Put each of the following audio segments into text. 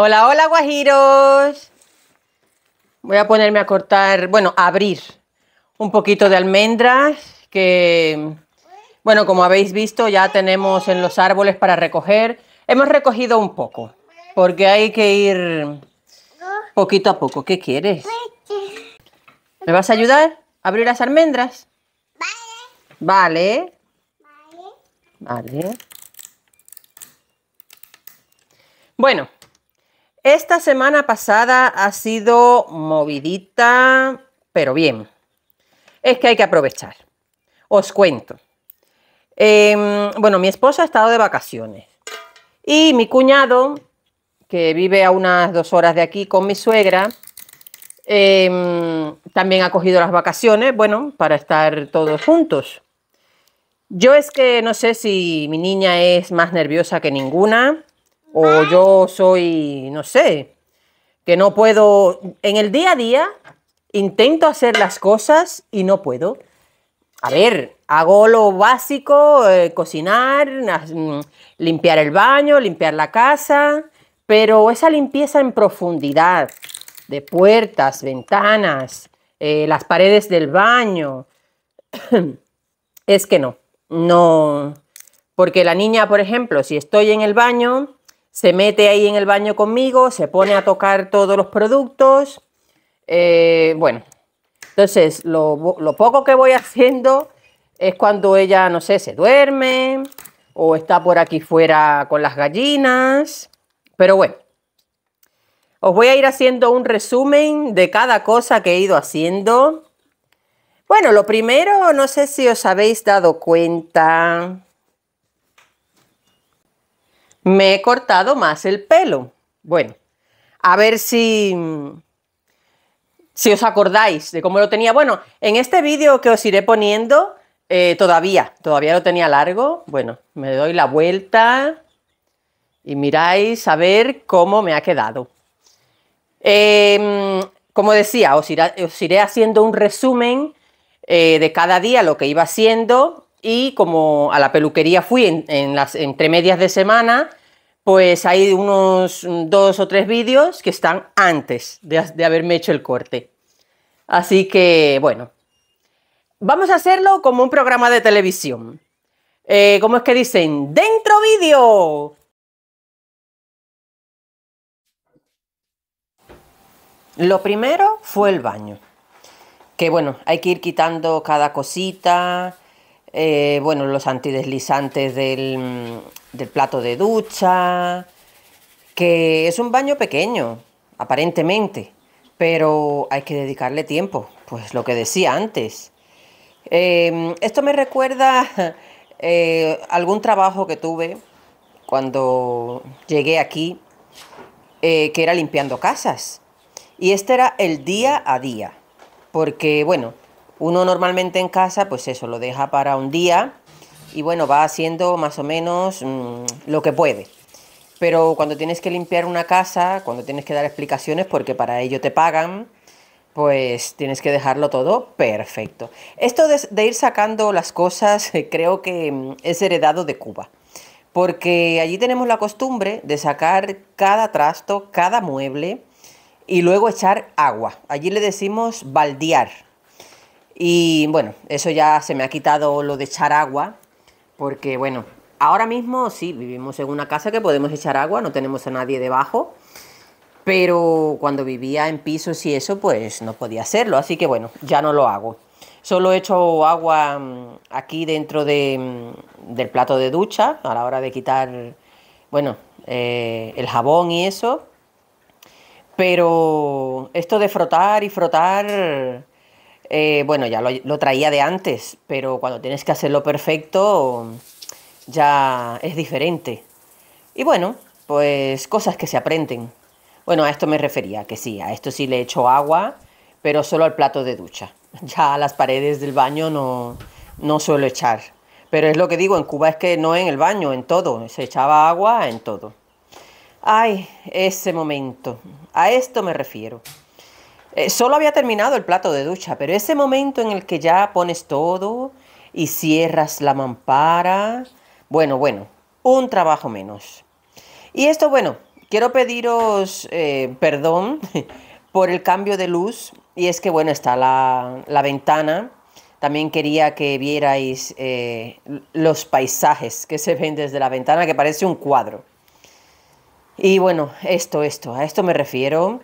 Hola, hola, guajiros. Voy a ponerme a cortar, bueno, abrir un poquito de almendras que, bueno, como habéis visto, ya tenemos en los árboles para recoger. Hemos recogido un poco, porque hay que ir poquito a poco. ¿Qué quieres? ¿Me vas a ayudar a abrir las almendras? Vale. Vale. Vale. Bueno. Esta semana pasada ha sido movidita, pero bien. Es que hay que aprovechar. Os cuento. Em, bueno, mi esposa ha estado de vacaciones y mi cuñado, que vive a unas dos horas de aquí con mi suegra, em, también ha cogido las vacaciones, bueno, para estar todos juntos. Yo es que no sé si mi niña es más nerviosa que ninguna o yo soy, no sé, que no puedo, en el día a día intento hacer las cosas y no puedo. A ver, hago lo básico, eh, cocinar, mm, limpiar el baño, limpiar la casa, pero esa limpieza en profundidad de puertas, ventanas, eh, las paredes del baño, es que no, no, porque la niña, por ejemplo, si estoy en el baño, se mete ahí en el baño conmigo, se pone a tocar todos los productos. Eh, bueno, entonces lo, lo, poco que voy haciendo es cuando ella, no sé, se duerme o está por aquí fuera con las gallinas. Pero bueno, os voy a ir haciendo un resumen de cada cosa que he ido haciendo. Bueno, lo primero, no sé si os habéis dado cuenta, me he cortado más el pelo. Bueno, a ver si, si os acordáis de cómo lo tenía. Bueno, en este vídeo que os iré poniendo, eh, todavía, todavía lo tenía largo. Bueno, me doy la vuelta y miráis a ver cómo me ha quedado. Em, como decía, os, iré haciendo un resumen eh, de cada día lo que iba haciendo y como a la peluquería fui en las entre medias de semana, pues hay unos mm, dos o tres vídeos que están antes de, haberme hecho el corte. Así que, bueno, vamos a hacerlo como un programa de televisión. Eh, ¿Cómo es que dicen? ¡Dentro vídeo! Lo primero fue el baño. Que bueno, hay que ir quitando cada cosita. Eh, bueno, los antideslizantes del, del plato de ducha, que es un baño pequeño, aparentemente, pero hay que dedicarle tiempo, pues lo que decía antes. Em, esto me recuerda eh, algún trabajo que tuve cuando llegué aquí, eh, que era limpiando casas. Y este era el día a día, porque bueno, uno normalmente en casa, pues eso lo deja para un día y bueno, va haciendo más o menos mm, lo que puede. Pero cuando tienes que limpiar una casa, cuando tienes que dar explicaciones porque para ello te pagan, pues tienes que dejarlo todo perfecto. Esto de, de, ir sacando las cosas creo que mm, es heredado de Cuba, porque allí tenemos la costumbre de sacar cada trasto, cada mueble y luego echar agua. Allí le decimos baldear. Y bueno, eso ya se me ha quitado lo de echar agua, porque, bueno, ahora mismo sí, vivimos en una casa que podemos echar agua, no tenemos a nadie debajo. Pero cuando vivía en pisos y eso, pues no podía hacerlo. Así que, bueno, ya no lo hago. Solo echo agua mm, aquí dentro mm, del plato de ducha a la hora de quitar, bueno, eh, el jabón y eso. Pero esto de frotar y frotar eh, bueno, ya lo, traía de antes, pero cuando tienes que hacerlo perfecto ya es diferente. Y bueno, pues cosas que se aprenden. Bueno, a esto me refería, que sí, a esto sí le echo agua, pero solo al plato de ducha. Ya a las paredes del baño no, no suelo echar. Pero es lo que digo, en Cuba es que no en el baño, en todo. Se echaba agua en todo. Ay, ese momento. A esto me refiero. Eh, solo había terminado el plato de ducha, pero ese momento en el que ya pones todo y cierras la mampara, bueno, bueno, un trabajo menos. Y esto, bueno, quiero pediros eh, perdón por el cambio de luz. Y es que, bueno, está la, ventana. También quería que vierais eh, los paisajes que se ven desde la ventana, que parece un cuadro. Y bueno, esto, esto, a esto me refiero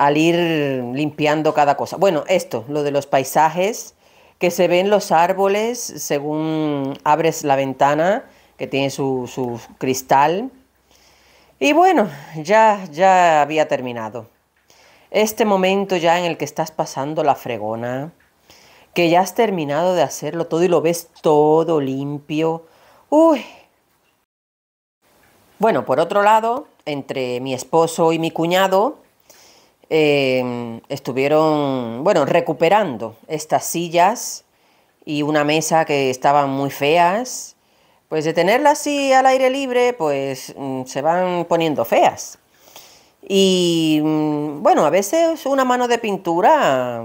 al ir limpiando cada cosa. Bueno, esto, lo de los paisajes, que se ven los árboles según abres la ventana, que tiene su, cristal. Y bueno, ya, ya había terminado. Este momento ya en el que estás pasando la fregona, que ya has terminado de hacerlo todo y lo ves todo limpio. Uy. Bueno, por otro lado, entre mi esposo y mi cuñado, Em, estuvieron, bueno, recuperando estas sillas y una mesa que estaban muy feas. Pues de tenerlas así al aire libre, pues mm, se van poniendo feas. Y mm, bueno, a veces una mano de pintura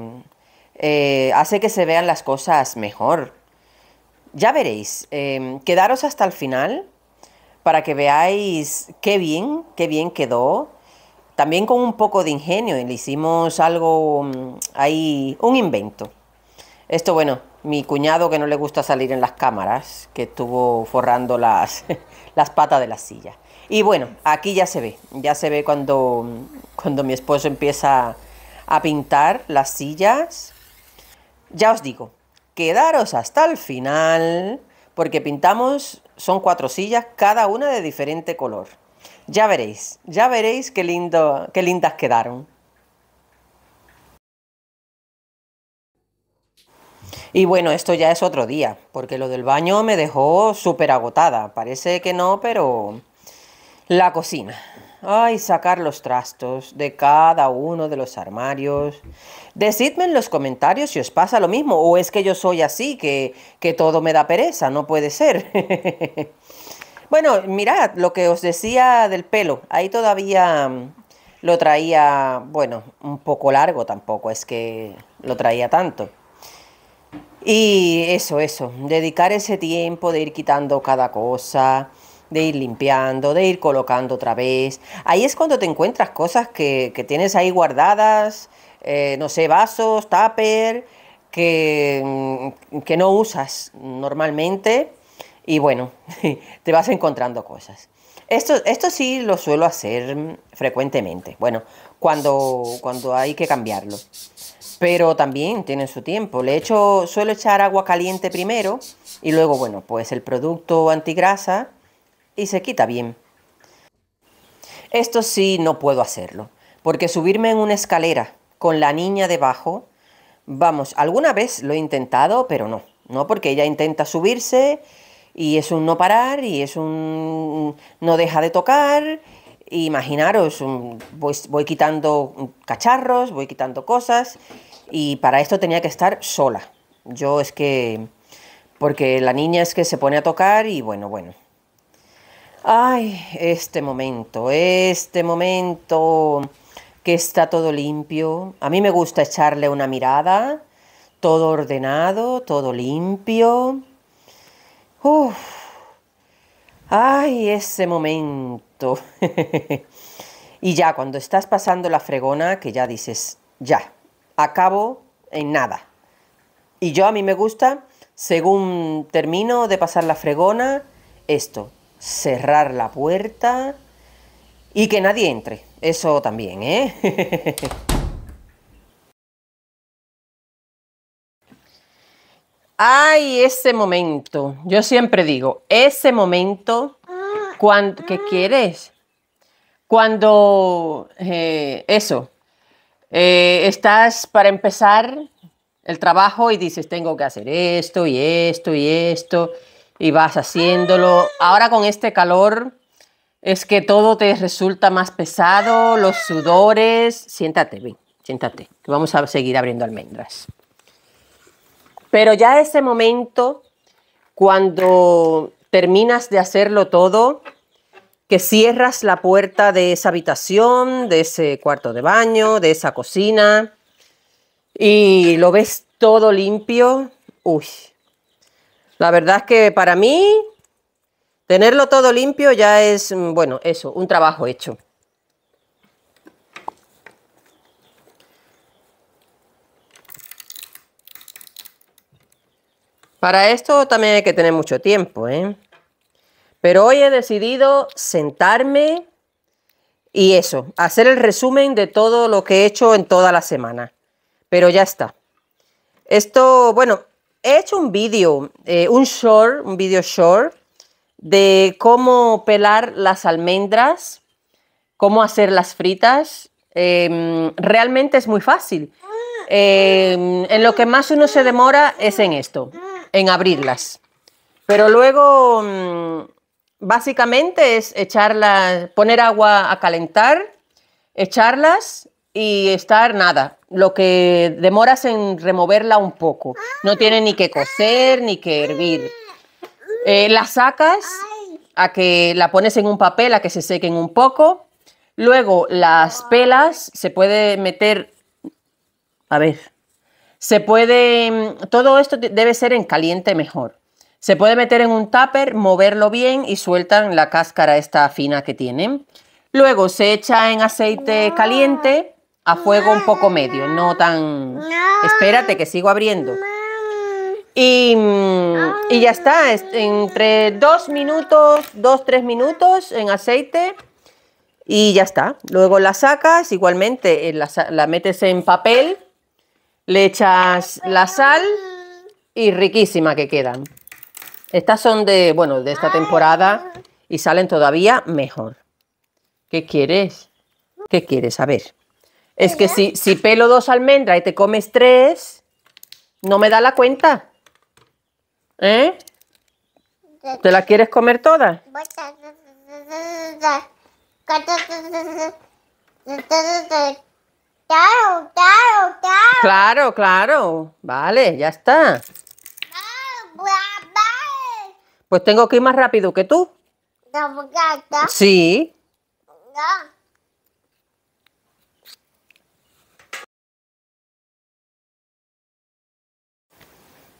eh, hace que se vean las cosas mejor. Ya veréis, em, quedaros hasta el final para que veáis qué bien, qué bien quedó, también con un poco de ingenio, le hicimos algo mm, ahí, un invento. Esto, bueno, mi cuñado que no le gusta salir en las cámaras, que estuvo forrando las, las patas de las sillas. Y bueno, aquí ya se ve, ya se ve cuando, mm, cuando mi esposo empieza a pintar las sillas. Ya os digo, quedaros hasta el final, porque pintamos, son cuatro sillas, cada una de diferente color. Ya veréis, ya veréis qué, lindo, qué lindas quedaron. Y bueno, esto ya es otro día, porque lo del baño me dejó súper agotada. Parece que no, pero la cocina. Ay, sacar los trastos de cada uno de los armarios. Decidme en los comentarios si os pasa lo mismo, o es que yo soy así, que, que todo me da pereza, no puede ser. Bueno, mirad lo que os decía del pelo. Ahí todavía mm, lo traía, bueno, un poco largo tampoco, es que lo traía tanto. Y eso, eso, dedicar ese tiempo de ir quitando cada cosa, de ir limpiando, de ir colocando otra vez. Ahí es cuando te encuentras cosas que, que tienes ahí guardadas, eh, no sé, vasos, tupper, que, mm, que no usas normalmente y bueno, te vas encontrando cosas. Esto, esto sí lo suelo hacer frecuentemente, bueno, cuando, cuando hay que cambiarlo. Pero también tiene su tiempo. Le echo, suelo echar agua caliente primero y luego, bueno, pues el producto antigrasa y se quita bien. Esto sí no puedo hacerlo, porque subirme en una escalera con la niña debajo, vamos, alguna vez lo he intentado, pero no, no porque ella intenta subirse y es un no parar y es un no deja de tocar. Imaginaros, pues voy quitando cacharros, voy quitando cosas y para esto tenía que estar sola. Yo es que, porque la niña es que se pone a tocar y bueno, bueno. Ay, este momento, este momento que está todo limpio. A mí me gusta echarle una mirada, todo ordenado, todo limpio. Uf. ¡Ay, ese momento! y ya, cuando estás pasando la fregona, que ya dices, ya, acabo en nada. Y yo a mí me gusta, según termino de pasar la fregona, esto, cerrar la puerta y que nadie entre. Eso también, ¿eh? Ay, ese momento. Yo siempre digo, ese momento ah, cuando, ah. que quieres. Cuando eh, eso, eh, estás para empezar el trabajo y dices, tengo que hacer esto y esto y esto, y vas haciéndolo. Ah. Ahora con este calor es que todo te resulta más pesado, los sudores. Siéntate, bien siéntate, que vamos a seguir abriendo almendras. Pero ya ese momento, cuando terminas de hacerlo todo, que cierras la puerta de esa habitación, de ese cuarto de baño, de esa cocina, y lo ves todo limpio, uy, la verdad es que para mí tenerlo todo limpio ya es, mm, bueno, eso, un trabajo hecho. Para esto también hay que tener mucho tiempo, ¿eh? Pero hoy he decidido sentarme y eso, hacer el resumen de todo lo que he hecho en toda la semana. Pero ya está. Esto, bueno, he hecho un vídeo, eh, un short, un vídeo short de cómo pelar las almendras, cómo hacer las fritas. Em, realmente es muy fácil. Ah. Em, en lo que más uno se demora es en esto. Ah en abrirlas. Pero luego, mm, básicamente es echarlas, poner agua a calentar, echarlas y estar nada. Lo que demoras en removerla un poco. No tiene ni que cocer ni que hervir. Eh, las sacas a que la pones en un papel, a que se sequen un poco. Luego las pelas se puede meter, a ver, se puede, mm, todo esto debe ser en caliente mejor. Se puede meter en un tupper, moverlo bien y sueltan la cáscara esta fina que tienen. Luego se echa en aceite caliente a fuego un poco medio, no tan... Espérate que sigo abriendo. Y, mm, ya está, entre dos minutos, dos, tres minutos en aceite y ya está. Luego la sacas, igualmente eh, la, la metes en papel le echas la sal y riquísima que quedan. Estas son de, bueno, de esta temporada y salen todavía mejor. ¿Qué quieres? ¿Qué quieres? saber? Es que si, si pelo dos almendras y te comes tres, no me da la cuenta. ¿Eh? ¿Te la quieres comer todas? Claro, claro, claro. Claro, claro. Vale, ya está. Ah, pues tengo que ir más rápido que tú. Sí.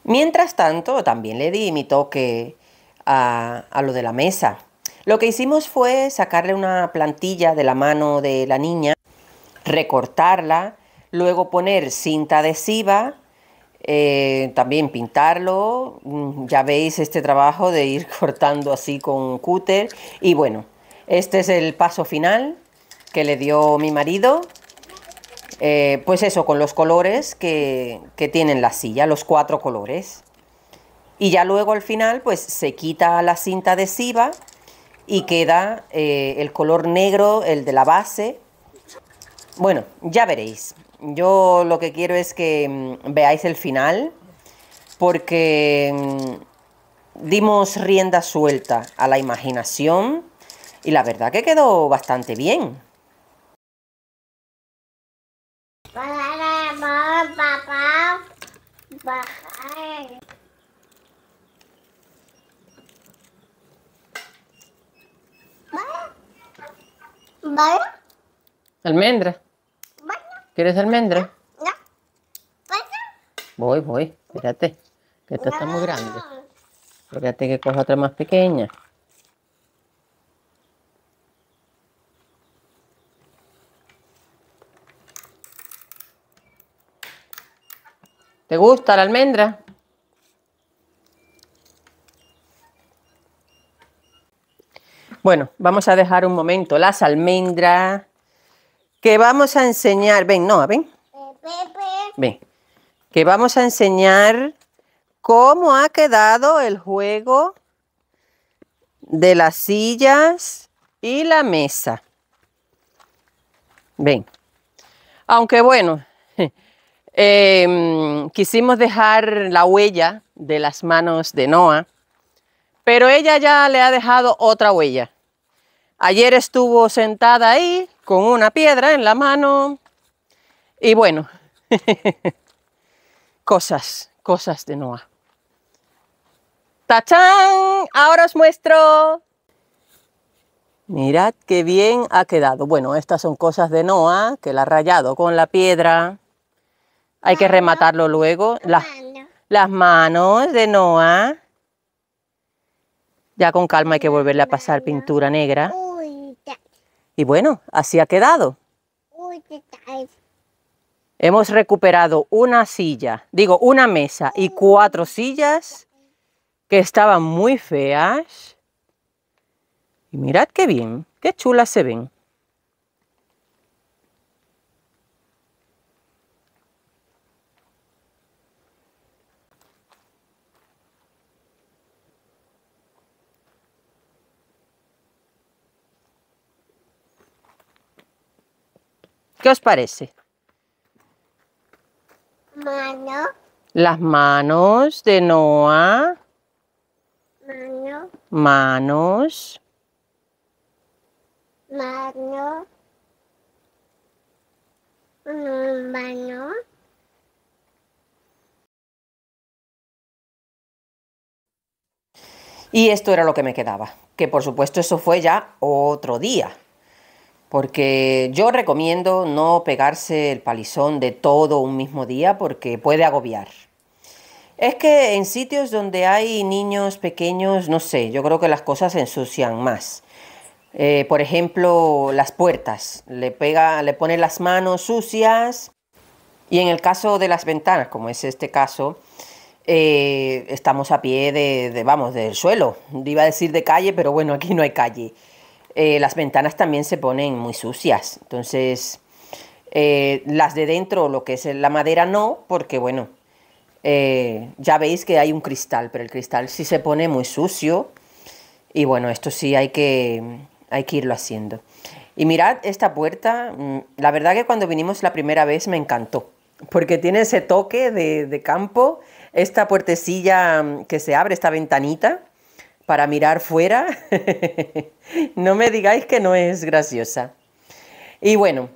Mientras tanto, también le di mi toque a, a lo de la mesa. Lo que hicimos fue sacarle una plantilla de la mano de la niña recortarla, luego poner cinta adhesiva, eh, también pintarlo, mm, ya veis este trabajo de ir cortando así con un cúter y bueno, este es el paso final que le dio mi marido, eh, pues eso, con los colores que, que tienen la silla, los cuatro colores. Y ya luego al final pues se quita la cinta adhesiva y queda eh, el color negro, el de la base, bueno, ya veréis. Yo lo que quiero es que mm, veáis el final, porque mm, dimos rienda suelta a la imaginación y la verdad que quedó bastante bien. ¿Vale? Almendra. ¿Quieres almendra? No. Voy, voy. Espérate. Que esta está muy grande. Espérate que coja otra más pequeña. ¿Te gusta la almendra? Bueno, vamos a dejar un momento las almendras que vamos a enseñar, ven, Noa, ven. Ven, que vamos a enseñar cómo ha quedado el juego de las sillas y la mesa. Ven, aunque bueno, em, quisimos dejar la huella de las manos de Noah, pero ella ya le ha dejado otra huella. Ayer estuvo sentada ahí con una piedra en la mano y bueno, cosas, cosas de Noah. ¡Tachán! Ahora os muestro. Mirad qué bien ha quedado. Bueno, estas son cosas de Noah, que la ha rayado con la piedra. Hay que rematarlo luego. Las, manos de Noah. Ya con calma hay que volverle a pasar pintura negra. Y bueno, así ha quedado. Hemos recuperado una silla, digo, una mesa y cuatro sillas que estaban muy feas. Y mirad qué bien, qué chulas se ven. ¿Qué os parece? Mano. Las manos de Noah. Mano. Manos. Mano. Mm, mano. Y esto era lo que me quedaba, que por supuesto eso fue ya otro día porque yo recomiendo no pegarse el palizón de todo un mismo día porque puede agobiar. Es que en sitios donde hay niños pequeños, no sé, yo creo que las cosas se ensucian más. Eh, por ejemplo, las puertas, le, pega, le pone las manos sucias y en el caso de las ventanas, como es este caso, eh, estamos a pie de, vamos, del suelo. Iba a decir de calle, pero bueno, aquí no hay calle. Eh, las ventanas también se ponen muy sucias. Entonces, eh, las de dentro, lo que es la madera, no, porque bueno, eh, ya veis que hay un cristal, pero el cristal sí se pone muy sucio. Y bueno, esto sí hay que, hay que irlo haciendo. Y mirad esta puerta, mm, la verdad que cuando vinimos la primera vez me encantó, porque tiene ese toque de campo, esta puertecilla mm, que se abre, esta ventanita, para mirar fuera, no me digáis que no es graciosa. Y bueno,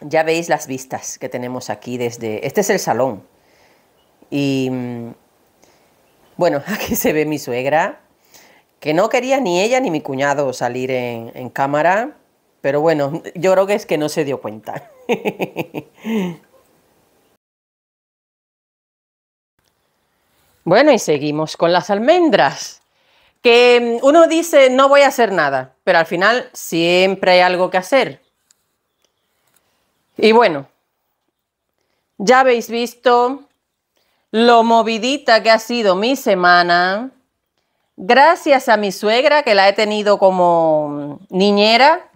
ya veis las vistas que tenemos aquí desde... Este es el salón. Y mm, bueno, aquí se ve mi suegra, que no quería ni ella ni mi cuñado salir en, en cámara, pero bueno, yo creo que es que no se dio cuenta. bueno, y seguimos con las almendras que mm, uno dice no voy a hacer nada, pero al final siempre hay algo que hacer. Y bueno, ya habéis visto lo movidita que ha sido mi semana. Gracias a mi suegra, que la he tenido como niñera.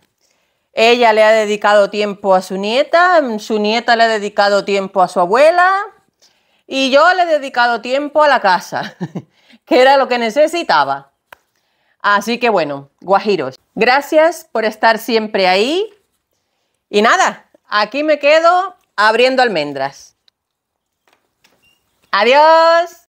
Ella le ha dedicado tiempo a su nieta, su nieta le ha dedicado tiempo a su abuela y yo le he dedicado tiempo a la casa, que era lo que necesitaba. Así que bueno, guajiros, gracias por estar siempre ahí. Y nada, aquí me quedo abriendo almendras. Adiós.